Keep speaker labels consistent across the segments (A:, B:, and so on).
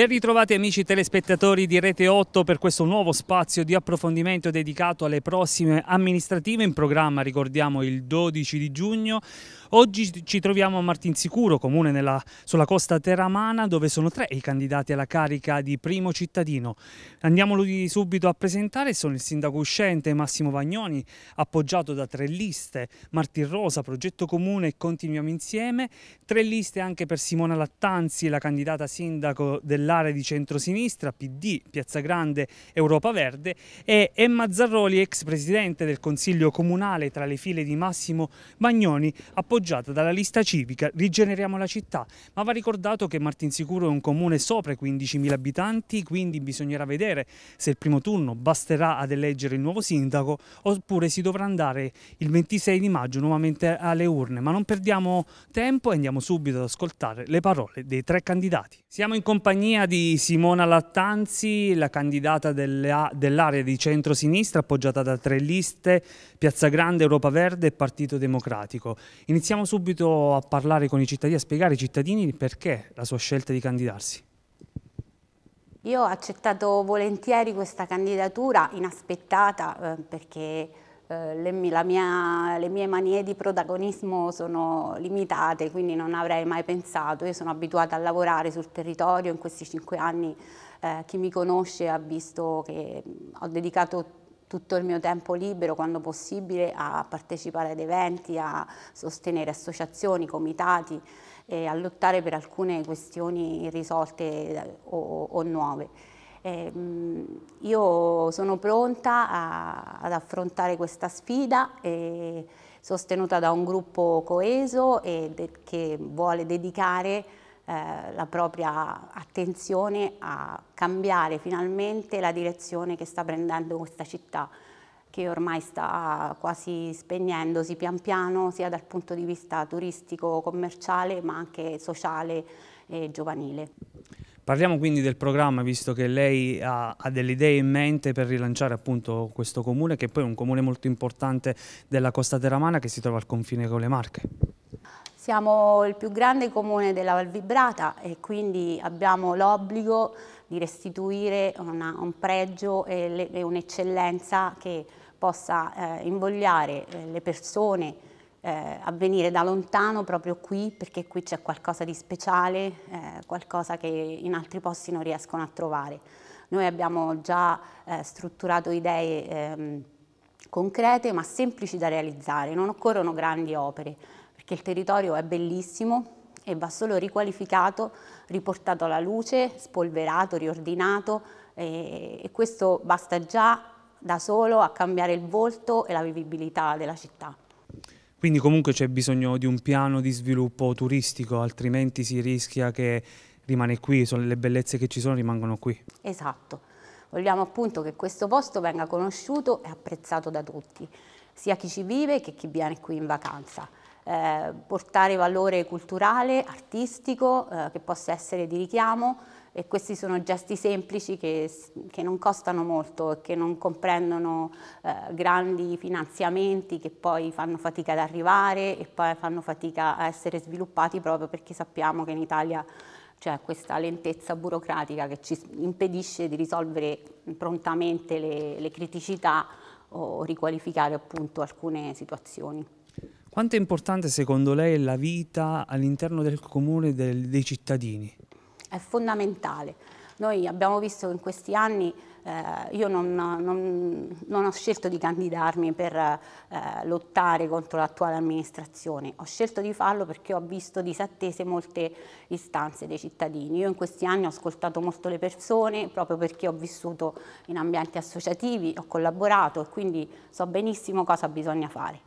A: Ben ritrovati amici telespettatori di Rete 8 per questo nuovo spazio di approfondimento dedicato alle prossime amministrative in programma, ricordiamo il 12 di giugno. Oggi ci troviamo a Martinsicuro, comune nella, sulla costa teramana, dove sono tre i candidati alla carica di primo cittadino. Andiamolo subito a presentare, sono il sindaco uscente Massimo Vagnoni, appoggiato da tre liste, Martin Rosa, Progetto Comune e Continuiamo Insieme, tre liste anche per Simona Lattanzi, la candidata sindaco dell'area di centrosinistra, PD, Piazza Grande, Europa Verde, e Emma Zarroli, ex presidente del Consiglio Comunale tra le file di Massimo Vagnoni, appoggiato appoggiata dalla lista civica Rigeneriamo la città, ma va ricordato che Martinsicuro è un comune sopra i 15.000 abitanti, quindi bisognerà vedere se il primo turno basterà ad eleggere il nuovo sindaco oppure si dovrà andare il 26 di maggio nuovamente alle urne, ma non perdiamo tempo e andiamo subito ad ascoltare le parole dei tre candidati. Siamo in compagnia di Simona Lattanzi, la candidata dell'area di centro-sinistra appoggiata da tre liste, Piazza Grande, Europa Verde e Partito Democratico. Iniziamo iniziamo subito a parlare con i cittadini, a spiegare ai cittadini perché la sua scelta di candidarsi.
B: Io ho accettato volentieri questa candidatura, inaspettata, eh, perché eh, le, mia, le, mie manie di protagonismo sono limitate, quindi non avrei mai pensato. Io sono abituata a lavorare sul territorio, in questi cinque anni eh, chi mi conosce ha visto che mm, ho dedicato tutto tutto il mio tempo libero quando possibile a partecipare ad eventi, a sostenere associazioni, comitati e a lottare per alcune questioni irrisolte eh, o, o nuove. E, ehm, io sono pronta a, ad affrontare questa sfida e, sostenuta da un gruppo coeso e che vuole dedicare eh, la propria attenzione a cambiare finalmente la direzione che sta prendendo questa città che ormai sta quasi spegnendosi pian piano sia dal punto di vista turistico, commerciale ma anche sociale e giovanile.
A: Parliamo quindi del programma, visto che lei ha, ha, delle idee in mente per rilanciare appunto questo comune, che poi è un comune molto importante della Costa Teramana che si trova al confine con le Marche.
B: Siamo il più grande comune della Val Vibrata e quindi abbiamo l'obbligo di restituire una, un pregio e, e un'eccellenza che possa eh, invogliare eh, le persone eh, a venire da lontano proprio qui perché qui c'è qualcosa di speciale, eh, qualcosa che in altri posti non riescono a trovare. Noi abbiamo già eh, strutturato idee ehm, concrete ma semplici da realizzare, non occorrono grandi opere che il territorio è bellissimo e va solo riqualificato, riportato alla luce, spolverato, riordinato e, e questo basta già da solo a cambiare il volto e la vivibilità della città.
A: Quindi comunque c'è bisogno di un piano di sviluppo turistico, altrimenti si rischia che rimane qui, le bellezze che ci sono rimangono qui.
B: Esatto, vogliamo appunto che questo posto venga conosciuto e apprezzato da tutti, sia chi ci vive che chi viene qui in vacanza eh, portare valore culturale, artistico, eh, che possa essere di richiamo e questi sono gesti semplici che, che non costano molto e che non comprendono eh, grandi finanziamenti che poi fanno fatica ad arrivare e poi fanno fatica a essere sviluppati proprio perché sappiamo che in Italia c'è questa lentezza burocratica che ci impedisce di risolvere prontamente le, le criticità o riqualificare appunto alcune situazioni.
A: Quanto è importante secondo lei la vita all'interno del comune del, dei cittadini?
B: È fondamentale. Noi abbiamo visto che in questi anni eh, io non, non, non, ho scelto di candidarmi per eh, lottare contro l'attuale amministrazione, ho scelto di farlo perché ho visto disattese molte istanze dei cittadini. Io in questi anni ho ascoltato molto le persone proprio perché ho vissuto in ambienti associativi, ho collaborato e quindi so benissimo cosa bisogna fare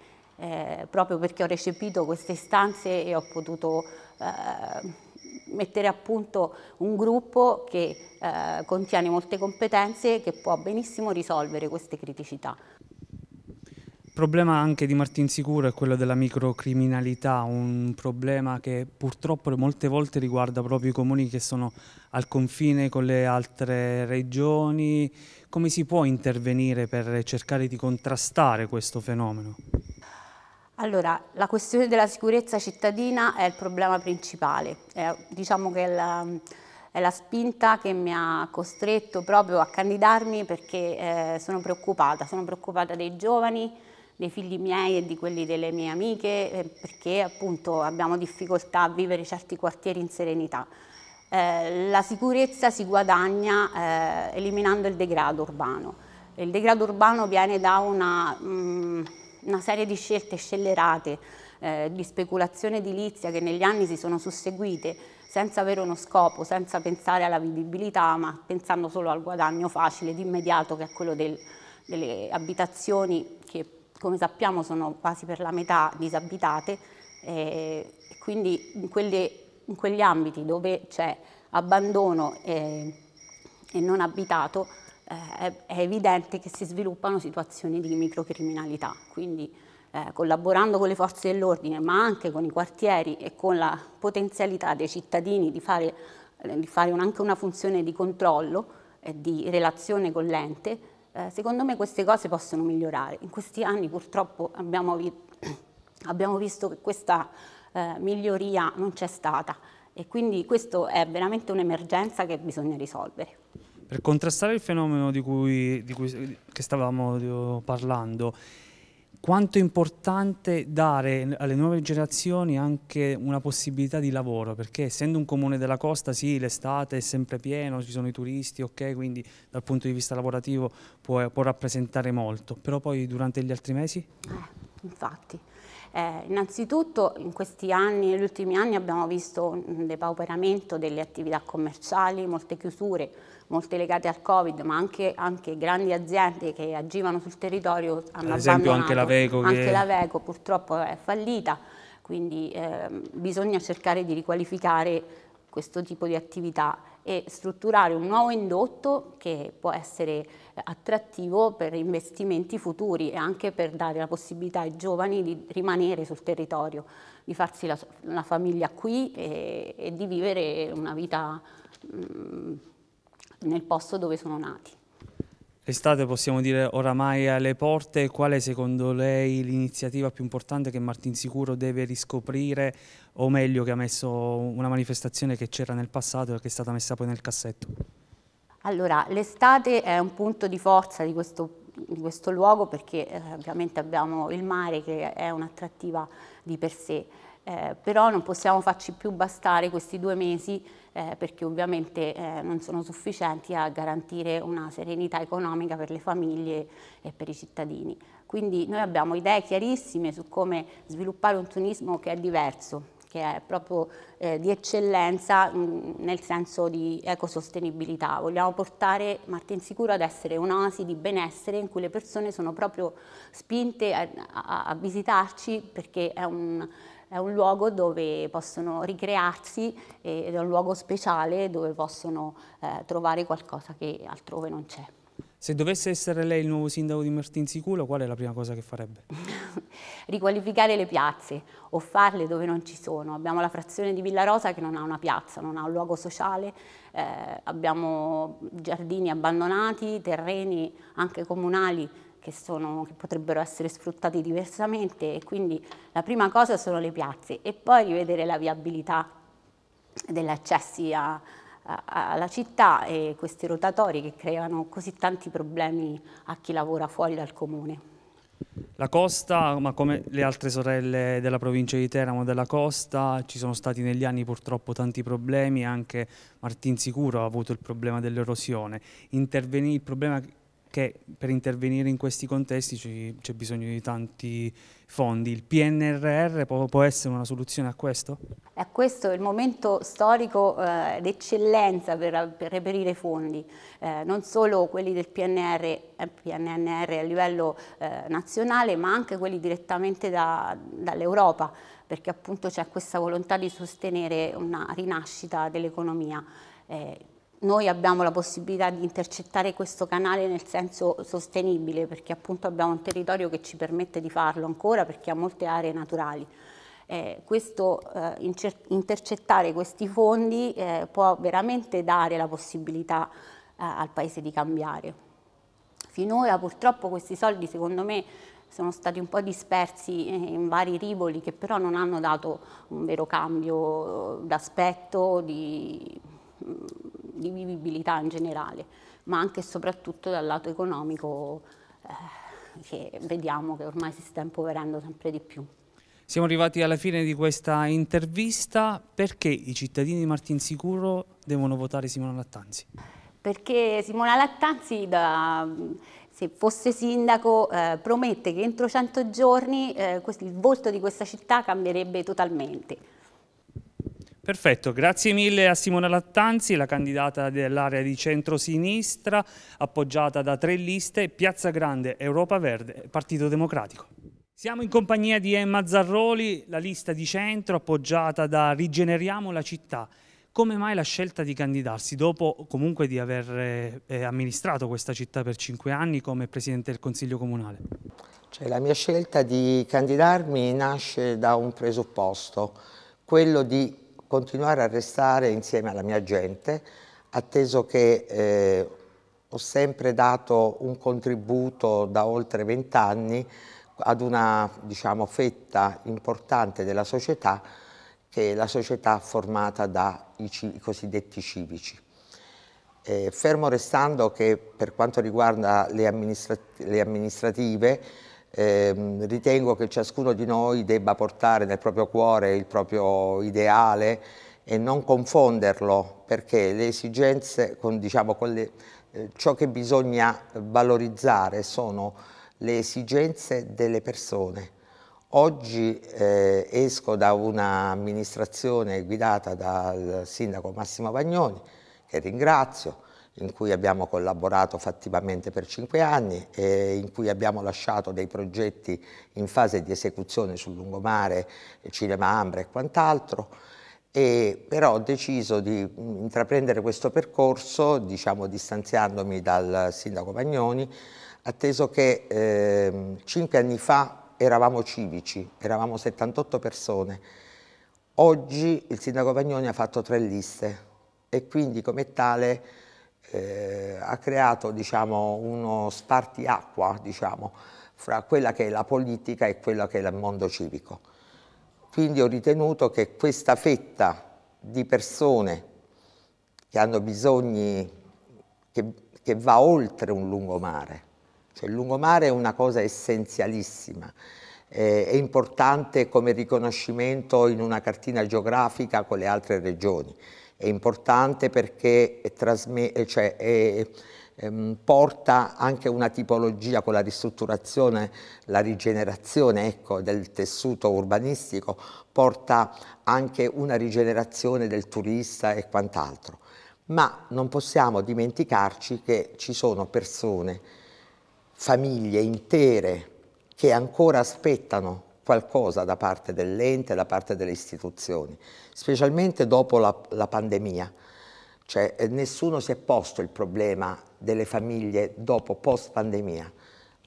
B: eh, proprio perché ho recepito queste istanze e ho potuto eh, mettere a punto un gruppo che eh, contiene molte competenze che può benissimo risolvere queste criticità.
A: Il problema anche di Martin Sicuro è quello della microcriminalità, un problema che purtroppo molte volte riguarda proprio i comuni che sono al confine con le altre regioni. Come si può intervenire per cercare di contrastare questo fenomeno?
B: Allora, la questione della sicurezza cittadina è il problema principale, è, eh, diciamo che è la, è la, spinta che mi ha costretto proprio a candidarmi perché eh, sono preoccupata, sono preoccupata dei giovani, dei figli miei e di quelli delle mie amiche eh, perché appunto abbiamo difficoltà a vivere certi quartieri in serenità. Eh, la sicurezza si guadagna eh, eliminando il degrado urbano. Il degrado urbano viene da una... Mh, mm, una serie di scelte scellerate, eh, di speculazione edilizia che negli anni si sono susseguite senza avere uno scopo, senza pensare alla vivibilità, ma pensando solo al guadagno facile ed immediato che è quello del, delle abitazioni che come sappiamo sono quasi per la metà disabitate eh, e quindi in, quelle, in, quegli ambiti dove c'è abbandono e, eh, e non abitato eh, è evidente che si sviluppano situazioni di microcriminalità, quindi eh, collaborando con le forze dell'ordine ma anche con i quartieri e con la potenzialità dei cittadini di fare, eh, di fare un, anche una funzione di controllo e di relazione con l'ente, eh, secondo me queste cose possono migliorare. In questi anni purtroppo abbiamo, vi abbiamo visto che questa eh, miglioria non c'è stata e quindi questo è veramente un'emergenza che bisogna risolvere.
A: Per contrastare il fenomeno di cui, di cui stavamo parlando, quanto è importante dare alle nuove generazioni anche una possibilità di lavoro, perché essendo un comune della costa, sì, l'estate è sempre pieno, ci sono i turisti, ok, quindi dal punto di vista lavorativo può, può rappresentare molto, però poi durante gli altri mesi? Eh,
B: infatti. Eh, innanzitutto in questi anni, negli ultimi anni abbiamo visto un depauperamento delle attività commerciali, molte chiusure, molte legate al Covid, ma anche, anche grandi aziende che agivano sul territorio hanno Ad esempio anche la Veco. Anche la Veco purtroppo è fallita, quindi eh, bisogna cercare di riqualificare questo tipo di attività e strutturare un nuovo indotto che può essere eh, attrattivo per investimenti futuri e anche per dare la possibilità ai giovani di rimanere sul territorio, di farsi la, la famiglia qui e, e, di vivere una vita mh, mm, nel posto dove sono nati.
A: L'estate possiamo dire oramai alle porte, qual è secondo lei l'iniziativa più importante che Martin Sicuro deve riscoprire o meglio che ha messo una manifestazione che c'era nel passato e che è stata messa poi nel cassetto?
B: Allora, l'estate è un punto di forza di questo di questo luogo perché eh, ovviamente abbiamo il mare che è un'attrattiva di per sé, eh, però non possiamo farci più bastare questi due mesi eh, perché ovviamente eh, non sono sufficienti a garantire una serenità economica per le famiglie e per i cittadini. Quindi noi abbiamo idee chiarissime su come sviluppare un turismo che è diverso, che è proprio eh, di eccellenza mh, mm, nel senso di ecosostenibilità. Vogliamo portare Martinsicuro ad essere un'asi di benessere in cui le persone sono proprio spinte a, a, a visitarci perché è un, è un luogo dove possono ricrearsi eh, ed è un luogo speciale dove possono eh, trovare qualcosa che altrove non c'è.
A: Se dovesse essere lei il nuovo sindaco di Martinsiculo, qual è la prima cosa che farebbe?
B: Riqualificare le piazze o farle dove non ci sono. Abbiamo la frazione di Villa Rosa che non ha una piazza, non ha un luogo sociale, eh, abbiamo giardini abbandonati, terreni anche comunali che, sono, che, potrebbero essere sfruttati diversamente e quindi la prima cosa sono le piazze e poi rivedere la viabilità degli accessi a, a, alla città e questi rotatori che creano così tanti problemi a chi lavora fuori dal comune.
A: La costa, ma come le altre sorelle della provincia di Teramo della costa, ci sono stati negli anni purtroppo tanti problemi, anche Martin Sicuro ha avuto il problema dell'erosione. il problema che per intervenire in questi contesti c'è bisogno di tanti fondi. Il PNRR può, può, essere una soluzione a questo?
B: È questo il momento storico eh, d'eccellenza per, per, reperire fondi, eh, non solo quelli del PNR, eh, PNNR a livello eh, nazionale, ma anche quelli direttamente da, dall'Europa perché appunto c'è questa volontà di sostenere una rinascita dell'economia. Eh, noi abbiamo la possibilità di intercettare questo canale nel senso sostenibile perché appunto abbiamo un territorio che ci permette di farlo ancora perché ha molte aree naturali. Eh, questo, eh, intercettare questi fondi eh, può veramente dare la possibilità eh, al Paese di cambiare. Finora purtroppo questi soldi secondo me sono stati un po' dispersi eh, in vari rivoli che però non hanno dato un vero cambio eh, d'aspetto, di mm, di vivibilità in generale, ma anche e soprattutto dal lato economico eh, che vediamo che ormai si sta impoverendo sempre di più.
A: Siamo arrivati alla fine di questa intervista, perché i cittadini di Martinsicuro devono votare Simona Lattanzi?
B: Perché Simona Lattanzi da, se fosse sindaco eh, promette che entro 100 giorni eh, il volto di questa città cambierebbe totalmente
A: Perfetto, grazie mille a Simona Lattanzi, la candidata dell'area di centro-sinistra, appoggiata da tre liste, Piazza Grande, Europa Verde, Partito Democratico. Siamo in compagnia di Emma Zarroli, la lista di centro appoggiata da Rigeneriamo la città. Come mai la scelta di candidarsi dopo comunque di aver eh, eh amministrato questa città per cinque anni come Presidente del Consiglio Comunale?
C: Cioè, la mia scelta di candidarmi nasce da un presupposto, quello di continuare a restare insieme alla mia gente, atteso che eh, ho sempre dato un contributo da oltre vent'anni ad una diciamo, fetta importante della società che è la società formata dai cosiddetti civici. Eh, fermo restando che per quanto riguarda le, amministrat le amministrative eh, ritengo che ciascuno di noi debba portare nel proprio cuore il proprio ideale e non confonderlo perché le esigenze, con, diciamo, con le, eh, ciò che bisogna valorizzare sono le esigenze delle persone. Oggi eh, esco da un'amministrazione guidata dal sindaco Massimo Bagnoni, che ringrazio, in cui abbiamo collaborato fattivamente per cinque anni e in cui abbiamo lasciato dei progetti in fase di esecuzione sul lungomare, cinema Ambra e quant'altro, e però ho deciso di intraprendere questo percorso, diciamo distanziandomi dal sindaco Magnoni, atteso che eh, cinque anni fa eravamo civici, eravamo 78 persone, oggi il sindaco Vagnoni ha fatto tre liste e quindi come tale eh, ha creato diciamo, uno spartiacqua diciamo, fra quella che è la politica e quello che è il mondo civico. Quindi ho ritenuto che questa fetta di persone che hanno bisogni, che, che va oltre un lungomare, cioè il lungomare è una cosa essenzialissima, eh, è importante come riconoscimento in una cartina geografica con le altre regioni è importante perché è eh, cioè è, ehm, porta anche una tipologia con la ristrutturazione, la rigenerazione ecco, del tessuto urbanistico, porta anche una rigenerazione del turista e quant'altro. Ma non possiamo dimenticarci che ci sono persone, famiglie intere che ancora aspettano qualcosa da parte dell'ente, da parte delle istituzioni, specialmente dopo la, la pandemia. Cioè, eh, nessuno si è posto il problema delle famiglie dopo, post pandemia.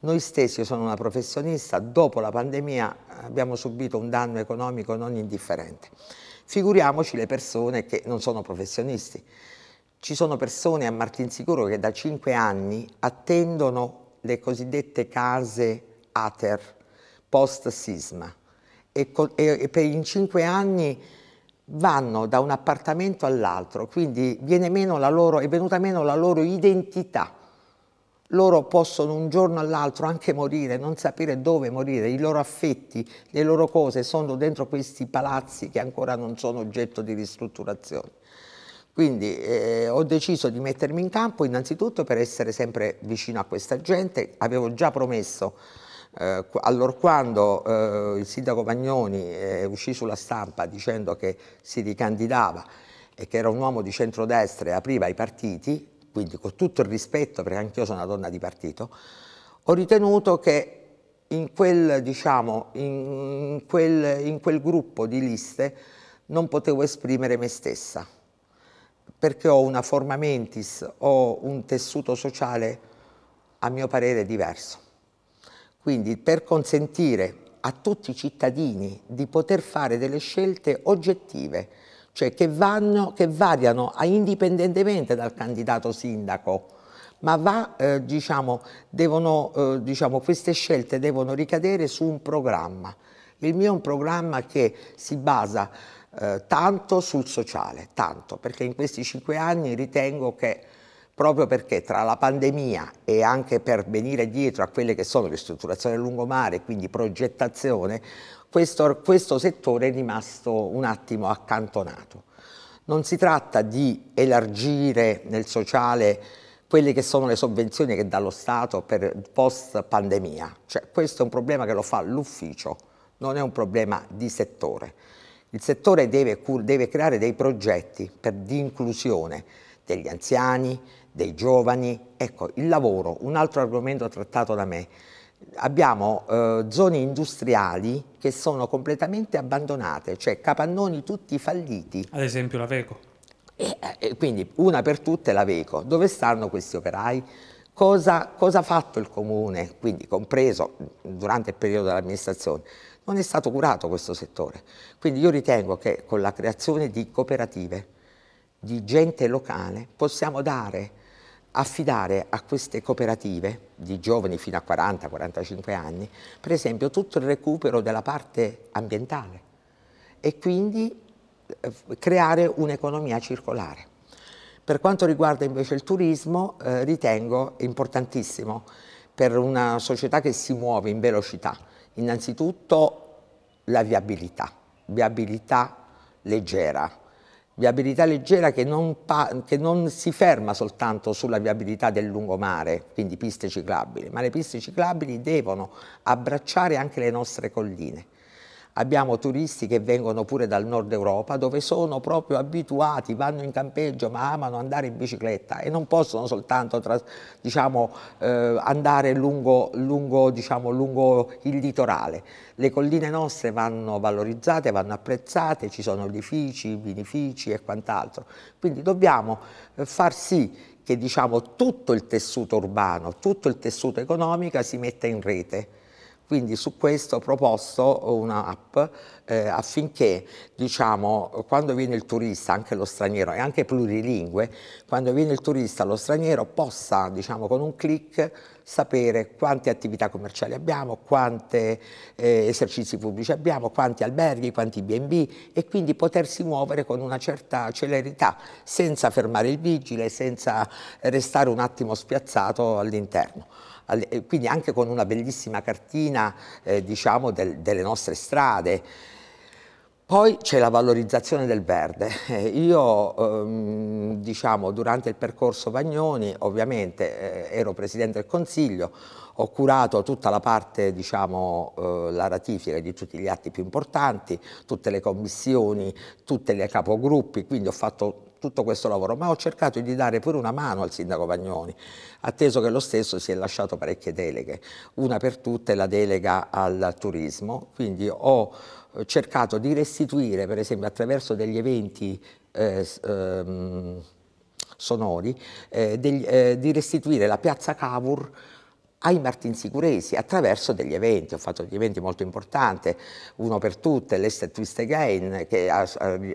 C: Noi stessi, io sono una professionista, dopo la pandemia abbiamo subito un danno economico non indifferente. Figuriamoci le persone che non sono professionisti. Ci sono persone a Martinsicuro che da cinque anni attendono le cosiddette case ATER, post-sisma e, e, per in cinque anni vanno da un appartamento all'altro, quindi loro, è venuta meno la loro identità. Loro possono un giorno all'altro anche morire, non sapere dove morire, i loro affetti, le loro cose sono dentro questi palazzi che ancora non sono oggetto di ristrutturazione. Quindi eh, ho deciso di mettermi in campo innanzitutto per essere sempre vicino a questa gente, avevo già promesso eh, allora quando eh, il sindaco Magnoni eh, uscì sulla stampa dicendo che si ricandidava e che era un uomo di centrodestra e apriva i partiti, quindi con tutto il rispetto perché anch'io sono una donna di partito, ho ritenuto che in quel, diciamo, in quel, in quel gruppo di liste non potevo esprimere me stessa, perché ho una forma mentis, ho un tessuto sociale a mio parere diverso. Quindi per consentire a tutti i cittadini di poter fare delle scelte oggettive, cioè che, vanno, che variano indipendentemente dal candidato sindaco, ma va, eh, diciamo, devono, eh, diciamo, queste scelte devono ricadere su un programma. Il mio è un programma che si basa eh, tanto sul sociale, tanto, perché in questi cinque anni ritengo che proprio perché tra la pandemia e anche per venire dietro a quelle che sono ristrutturazioni a lungomare, quindi progettazione, questo, questo settore è rimasto un attimo accantonato. Non si tratta di elargire nel sociale quelle che sono le sovvenzioni che dà lo Stato per post pandemia, cioè questo è un problema che lo fa l'ufficio, non è un problema di settore. Il settore deve, deve creare dei progetti per, di inclusione degli anziani, dei giovani. Ecco, il lavoro, un altro argomento trattato da me. Abbiamo eh, zone industriali che sono completamente abbandonate, cioè capannoni tutti falliti.
A: Ad esempio la Veco.
C: E, eh, e eh, quindi una per tutte la Veco. Dove stanno questi operai? Cosa, cosa, ha fatto il comune, quindi compreso durante il periodo dell'amministrazione, non è stato curato questo settore. Quindi io ritengo che con la creazione di cooperative, di gente locale, possiamo dare affidare a queste cooperative di giovani fino a 40-45 anni, per esempio, tutto il recupero della parte ambientale e quindi eh, creare un'economia circolare. Per quanto riguarda invece il turismo, eh, ritengo importantissimo per una società che si muove in velocità, innanzitutto la viabilità, viabilità leggera, viabilità leggera che non, che non, si ferma soltanto sulla viabilità del lungomare, quindi piste ciclabili, ma le piste ciclabili devono abbracciare anche le nostre colline. Abbiamo turisti che vengono pure dal nord Europa dove sono proprio abituati, vanno in campeggio ma amano andare in bicicletta e non possono soltanto diciamo, eh, andare lungo, lungo, diciamo, lungo, il litorale. Le colline nostre vanno valorizzate, vanno apprezzate, ci sono edifici, vinifici e quant'altro. Quindi dobbiamo eh, far sì che diciamo, tutto il tessuto urbano, tutto il tessuto economico si metta in rete quindi su questo ho proposto un'app eh, affinché, diciamo, quando viene il turista, anche lo straniero, e anche plurilingue, quando viene il turista, lo straniero possa, diciamo, con un clic sapere quante attività commerciali abbiamo, quanti eh, esercizi pubblici abbiamo, quanti alberghi, quanti B&B e quindi potersi muovere con una certa celerità, senza fermare il vigile, senza restare un attimo spiazzato all'interno quindi anche con una bellissima cartina eh, diciamo, del, delle nostre strade. Poi c'è la valorizzazione del verde. Eh, io, ehm, diciamo, durante il percorso Vagnoni, ovviamente eh, ero Presidente del Consiglio, ho curato tutta la parte, diciamo, eh, la ratifica di tutti gli atti più importanti, tutte le commissioni, tutti i capogruppi, quindi ho fatto tutto questo lavoro, ma ho cercato di dare pure una mano al sindaco Bagnoni, atteso che lo stesso si è lasciato parecchie deleghe, una per tutte la delega al turismo, quindi ho eh, cercato di restituire, per esempio attraverso degli eventi eh, ehm, sonori, eh, degli, eh, di restituire la piazza Cavour ai martinsicuresi attraverso degli eventi, ho fatto degli eventi molto importanti, uno per tutte, l'Est Twist Again, che ha,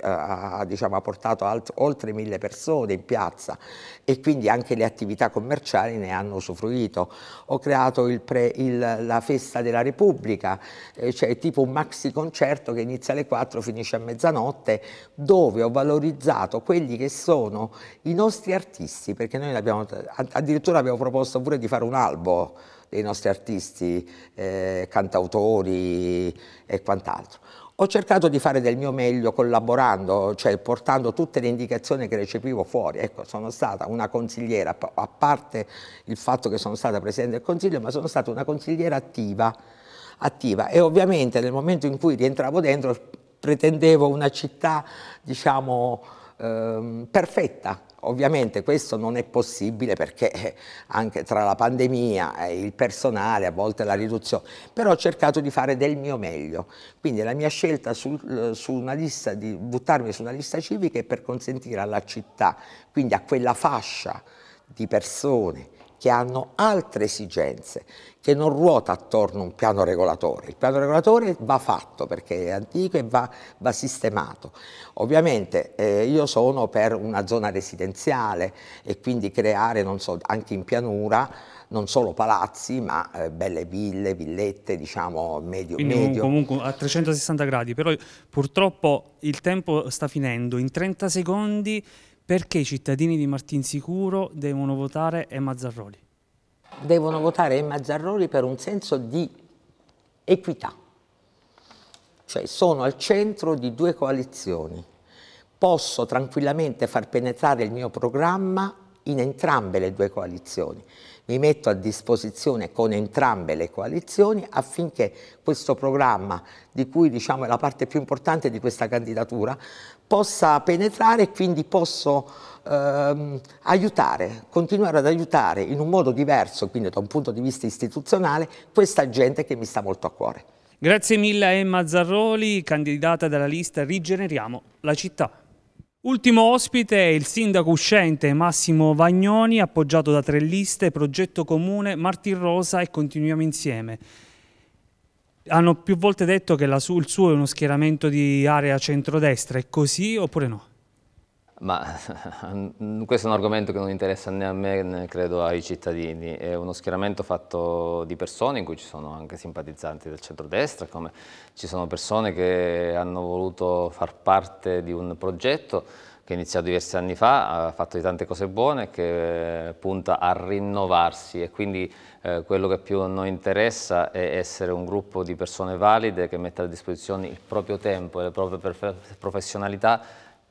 C: ha, ha, diciamo, portato alt- oltre mille persone in piazza e quindi anche le attività commerciali ne hanno usufruito. Ho creato il pre, il, la Festa della Repubblica, eh, cioè tipo un maxi concerto che inizia alle 4, finisce a mezzanotte, dove ho valorizzato quelli che sono i nostri artisti, perché noi abbiamo, addirittura abbiamo proposto pure di fare un albo dei nostri artisti, eh, cantautori e quant'altro. Ho cercato di fare del mio meglio collaborando, cioè portando tutte le indicazioni che recepivo fuori. Ecco, sono stata una consigliera, a parte il fatto che sono stata Presidente del Consiglio, ma sono stata una consigliera attiva, attiva. e ovviamente nel momento in cui rientravo dentro pretendevo una città, diciamo, ehm, perfetta, Ovviamente questo non è possibile perché eh, anche tra la pandemia, e il personale, a volte la riduzione, però ho cercato di fare del mio meglio. Quindi la mia scelta sul, eh, su una lista, di buttarmi su una lista civica è per consentire alla città, quindi a quella fascia di persone che hanno altre esigenze, che non ruota attorno a un piano regolatore. Il piano regolatore va fatto perché è antico e va, va sistemato. Ovviamente eh, io sono per una zona residenziale e quindi creare, so, anche in pianura, non solo palazzi, ma eh, belle ville, villette, diciamo medio quindi medio.
A: comunque a 360 gradi, però purtroppo il tempo sta finendo. In 30 secondi perché i cittadini di Martinsicuro devono votare e Mazzarroli?
C: devono votare Emma Zarroli per un senso di equità. Cioè sono al centro di due coalizioni. Posso tranquillamente far penetrare il mio programma in entrambe le due coalizioni. Mi metto a disposizione con entrambe le coalizioni affinché questo programma, di cui diciamo è la parte più importante di questa candidatura, possa penetrare e quindi posso ehm, aiutare, continuare ad aiutare in un modo diverso, quindi da un punto di vista istituzionale, questa gente
A: che mi sta molto a cuore. Grazie mille a Emma Zarroli, candidata della lista Rigeneriamo la città. Ultimo ospite è il sindaco uscente Massimo Vagnoni, appoggiato da tre liste, Progetto Comune, Martin Rosa e Continuiamo Insieme hanno più volte detto che su, il suo è uno schieramento di area centrodestra, è così oppure no?
D: Ma questo è un argomento che non interessa né a me né credo ai cittadini, è uno schieramento fatto di persone in cui ci sono anche simpatizzanti del centrodestra, come ci sono persone che hanno voluto far parte di un progetto che è iniziato diversi anni fa, ha fatto di tante cose buone, che punta a rinnovarsi e quindi eh, quello che più a noi interessa è essere un gruppo di persone valide che metta a disposizione il proprio tempo e le proprie professionalità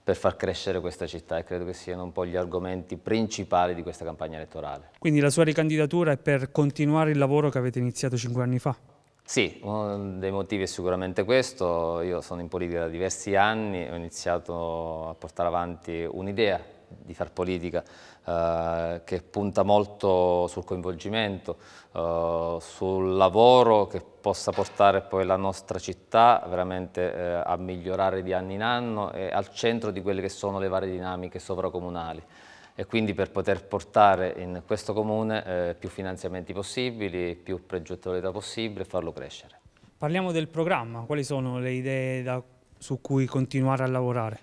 D: per far crescere questa città e credo che siano un po' gli argomenti principali di questa campagna elettorale.
A: Quindi la sua ricandidatura è per continuare il lavoro che avete iniziato cinque anni fa?
D: Sì, uno dei motivi è sicuramente questo, io sono in politica da diversi anni, ho iniziato a portare avanti un'idea di far politica, eh, che punta molto sul coinvolgimento, eh, sul lavoro che possa portare poi la nostra città veramente eh, a migliorare di anno in anno e al centro di quelle che sono le varie dinamiche sovracomunali e quindi per poter portare in questo comune eh, più finanziamenti possibili, più progettualità possibile e farlo crescere.
A: Parliamo del programma, quali sono le idee da, su cui continuare a lavorare?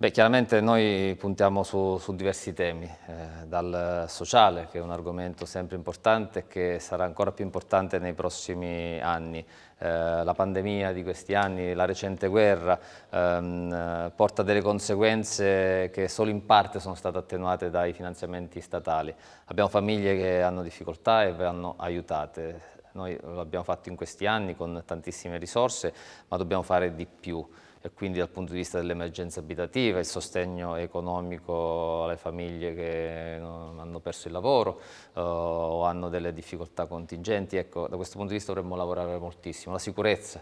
D: Beh, chiaramente noi puntiamo su, su diversi temi, eh, dal sociale, che è un argomento sempre importante e che sarà ancora più importante nei prossimi anni. Eh, la pandemia di questi anni, la recente guerra, ehm, porta delle conseguenze che solo in parte sono state attenuate dai finanziamenti statali. Abbiamo famiglie che hanno difficoltà e vanno aiutate. Noi lo abbiamo fatto in questi anni con tantissime risorse, ma dobbiamo fare di più e quindi dal punto di vista dell'emergenza abitativa, il sostegno economico alle famiglie che hanno perso il lavoro eh, o hanno delle difficoltà contingenti. Ecco, da questo punto di vista dovremmo lavorare moltissimo. La sicurezza,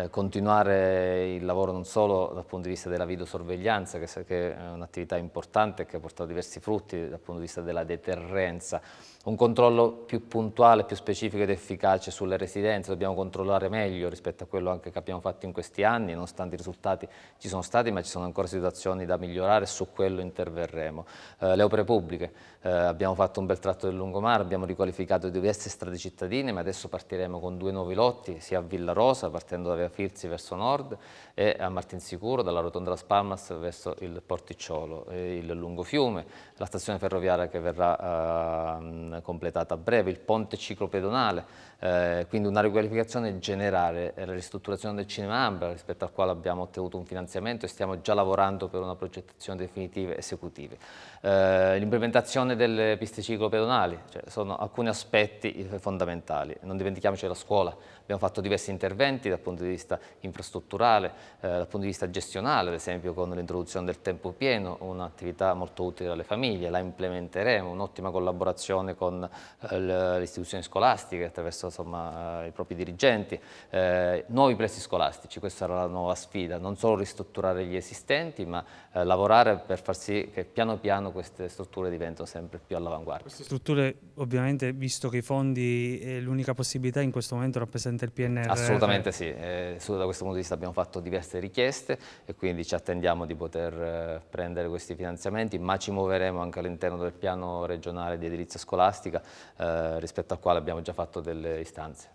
D: eh, continuare il lavoro non solo dal punto di vista della videosorveglianza, che, è un'attività importante che ha portato diversi frutti dal punto di vista della deterrenza, un controllo più puntuale, più specifico ed efficace sulle residenze, dobbiamo controllare meglio rispetto a quello anche che abbiamo fatto in questi anni, nonostante i risultati ci sono stati, ma ci sono ancora situazioni da migliorare, e su quello interverremo. Eh, le opere pubbliche, eh, abbiamo fatto un bel tratto del lungomare, abbiamo riqualificato diverse strade cittadine, ma adesso partiremo con due nuovi lotti, sia a Villa Rosa, partendo da Via Firzi verso nord, e a Martinsicuro, dalla Rotonda Las Palmas verso il Porticciolo, il lungo fiume, la stazione ferroviaria che verrà eh, completata a breve, il ponte ciclopedonale, eh, quindi una riqualificazione generale, e la ristrutturazione del cinema Ambra rispetto al quale abbiamo ottenuto un finanziamento e stiamo già lavorando per una progettazione definitiva esecutiva. Eh, L'implementazione delle piste ciclo pedonali, cioè sono alcuni aspetti fondamentali, non dimentichiamoci la scuola, abbiamo fatto diversi interventi dal punto di vista infrastrutturale, eh, dal punto di vista gestionale, ad esempio con l'introduzione del tempo pieno, un'attività molto utile alle famiglie, la implementeremo, un'ottima collaborazione con eh, le istituzioni scolastiche attraverso insomma, eh, i propri dirigenti, eh, nuovi plessi scolastici, questa era la nuova sfida, non solo ristrutturare gli esistenti ma eh, lavorare per far sì che piano piano queste strutture diventino sempre più all'avanguardia. Queste
A: strutture ovviamente visto che i fondi l'unica possibilità in questo momento rappresenta il PNR? Assolutamente
D: sì, eh, da questo punto di vista abbiamo fatto diverse richieste e quindi ci attendiamo di poter eh, prendere questi finanziamenti ma ci muoveremo anche all'interno del piano regionale di edilizia scolastica eh, rispetto al quale abbiamo già fatto delle le istanze.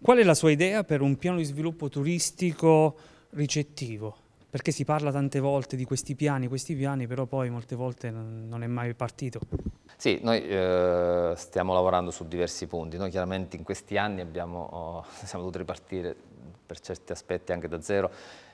A: Qual è la sua idea per un piano di sviluppo turistico ricettivo? Perché si parla tante volte di questi piani, questi piani, però poi molte volte non è mai partito. Sì,
D: noi eh, stiamo lavorando su diversi punti. Noi chiaramente in questi anni abbiamo, oh, siamo dovuti ripartire per certi aspetti anche da zero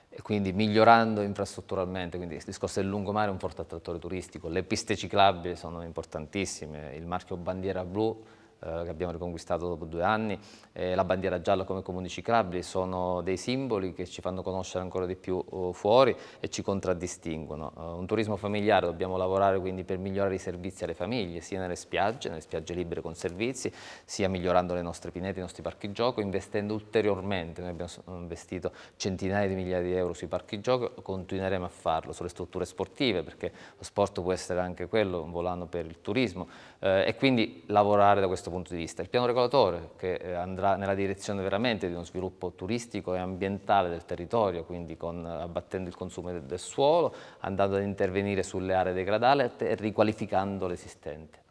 D: e quindi migliorando infrastrutturalmente, quindi il discorso del lungomare è un forte attrattore turistico, le piste ciclabili sono importantissime, il marchio bandiera blu eh, che abbiamo riconquistato dopo due anni, eh, la bandiera gialla come comuni ciclabili sono dei simboli che ci fanno conoscere ancora di più oh, fuori e ci contraddistinguono. Uh, un turismo familiare, dobbiamo lavorare quindi per migliorare i servizi alle famiglie, sia nelle spiagge, nelle spiagge libere con servizi, sia migliorando le nostre pinete, i nostri parchi gioco, investendo ulteriormente, noi abbiamo investito centinaia di migliaia di euro sui parchi gioco, continueremo a farlo, sulle strutture sportive, perché lo sport può essere anche quello, un volano per il turismo, eh, e quindi lavorare da questo punto di vista. Il piano regolatore che eh, andrà nella direzione veramente di uno sviluppo turistico e ambientale del territorio, quindi con, abbattendo il consumo del, del suolo, andando ad intervenire sulle aree degradate e riqualificando l'esistente.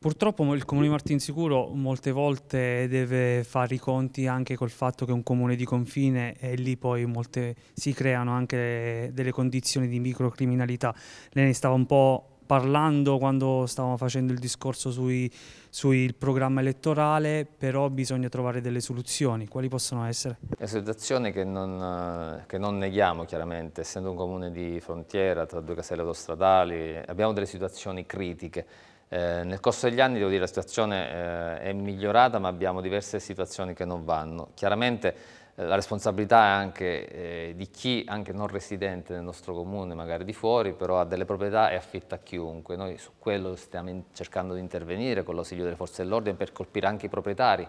A: Purtroppo il comune di Martinsicuro molte volte deve fare i conti anche col fatto che è un comune di confine e lì poi molte, si creano anche delle condizioni di microcriminalità. Lei ne stava un po' parlando quando stavamo facendo il discorso sul programma elettorale, però bisogna trovare delle soluzioni. Quali possono essere?
D: È una situazione che non, che non neghiamo chiaramente, essendo un comune di frontiera tra due caselle autostradali, abbiamo delle situazioni critiche. Eh, nel corso degli anni, devo dire, la situazione eh, è migliorata, ma abbiamo diverse situazioni che non vanno. Chiaramente eh, la responsabilità è anche eh, di chi, anche non residente nel nostro comune, magari di fuori, però ha delle proprietà e affitta a chiunque. Noi su quello stiamo cercando di intervenire con l'ausilio delle forze dell'ordine per colpire anche i proprietari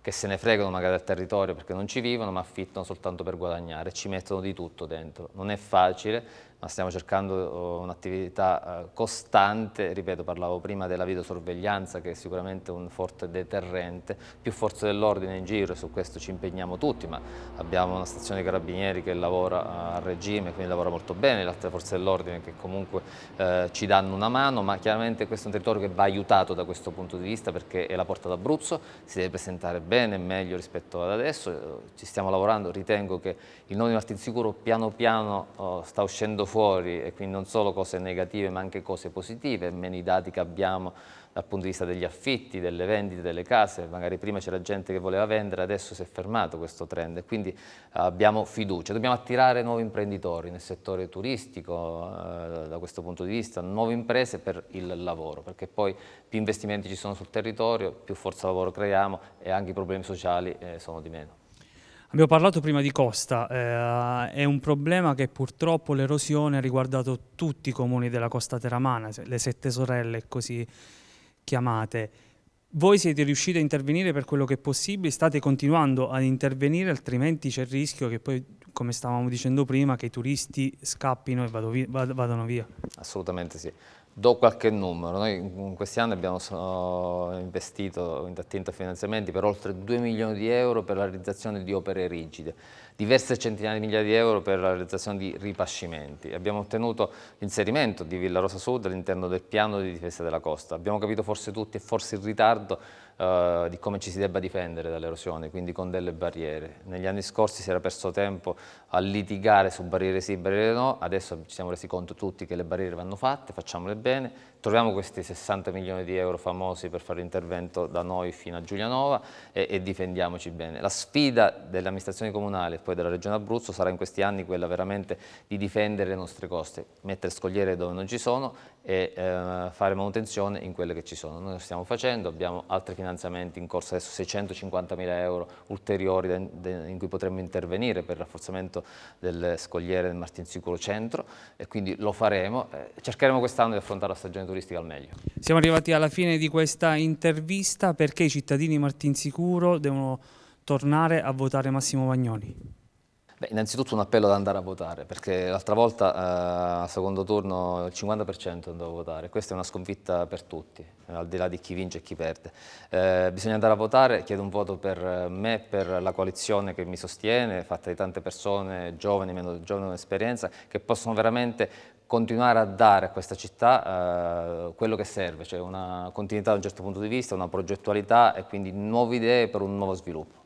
D: che se ne fregano magari del territorio perché non ci vivono, ma affittano soltanto per guadagnare, ci mettono di tutto dentro. Non è facile, ma stiamo cercando eh, un'attività eh, costante, ripeto parlavo prima della videosorveglianza che è sicuramente un forte deterrente, più forze dell'ordine in giro e su questo ci impegniamo tutti, ma abbiamo una stazione dei carabinieri che lavora eh, a regime, quindi lavora molto bene, le altre forze dell'ordine che comunque eh, ci danno una mano, ma chiaramente questo è un territorio che va aiutato da questo punto di vista perché è la porta d'Abruzzo, si deve presentare bene, e meglio rispetto ad adesso, ci stiamo lavorando, ritengo che il nodo di Martinsicuro piano piano oh, sta uscendo tirando fuori, e quindi non solo cose negative ma anche cose positive, meno i dati che abbiamo dal punto di vista degli affitti, delle vendite, delle case, magari prima c'era gente che voleva vendere, adesso si è fermato questo trend e quindi eh, abbiamo fiducia, dobbiamo attirare nuovi imprenditori nel settore turistico eh, da questo punto di vista, nuove imprese per il lavoro, perché poi più investimenti ci sono sul territorio, più forza lavoro creiamo e anche i problemi sociali eh, sono di meno.
A: Abbiamo parlato prima di costa, eh, è un problema che purtroppo l'erosione ha riguardato tutti i comuni della costa teramana, le sette sorelle così chiamate. Voi siete riusciti a intervenire per quello che è possibile, state continuando ad intervenire, altrimenti c'è il rischio che poi, come stavamo dicendo prima, che i turisti scappino e vadano via.
D: Assolutamente sì. Do qualche numero, noi in questi anni abbiamo investito in attinto finanziamenti per oltre 2 milioni di euro per la realizzazione di opere rigide, diverse centinaia di migliaia di euro per la realizzazione di ripascimenti. Abbiamo ottenuto l'inserimento di Villa Rosa Sud all'interno del piano di difesa della costa. Abbiamo capito forse tutti e forse in ritardo eh, di come ci si debba difendere dall'erosione, quindi con delle barriere. Negli anni scorsi si era perso tempo a litigare su barriere sì, barriere no, adesso ci siamo resi conto tutti che le barriere vanno fatte, facciamole bene, troviamo questi 60 milioni di euro famosi per fare intervento da noi fino a Giulianova e, e difendiamoci bene. La sfida dell'amministrazione comunale e poi della Regione Abruzzo sarà in questi anni quella veramente di difendere le nostre coste, mettere scogliere dove non ci sono e eh, fare manutenzione in quelle che ci sono. Noi lo stiamo facendo, abbiamo altre finanziarie finanziamenti in corso, adesso 650 mila euro ulteriori in cui potremmo intervenire per il rafforzamento delle scogliere del Martinsicuro Centro e quindi lo faremo, eh, cercheremo quest'anno di affrontare la stagione turistica al meglio.
A: Siamo arrivati alla fine di questa intervista perché i cittadini Martinsicuro devono tornare a votare Massimo Vagnoni.
D: Beh, innanzitutto un appello ad andare a votare, perché l'altra volta eh, al secondo turno il 50% andava a votare, questa è una sconfitta per tutti, al di là di chi vince e chi perde. Eh, bisogna andare a votare, chiedo un voto per me, per la coalizione che mi sostiene, fatta di tante persone giovani, meno giovani con esperienza, che possono veramente continuare a dare a questa città eh, quello che serve, cioè una continuità da un certo punto di vista, una progettualità e quindi nuove idee per un nuovo sviluppo.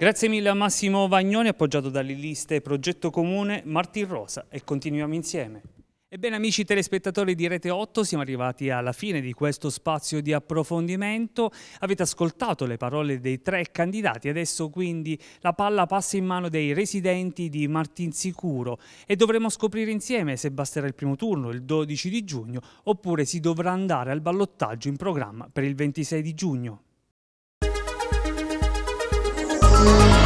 A: Grazie mille a Massimo Vagnoni, appoggiato dalle liste Progetto Comune, Martin Rosa e continuiamo insieme. Ebbene amici telespettatori di Rete 8, siamo arrivati alla fine di questo spazio di approfondimento. Avete ascoltato le parole dei tre candidati, adesso quindi la palla passa in mano dei residenti di Martinsicuro e dovremo scoprire insieme se basterà il primo turno il 12 di giugno oppure si dovrà andare al ballottaggio in programma per il 26 di giugno. Thank you.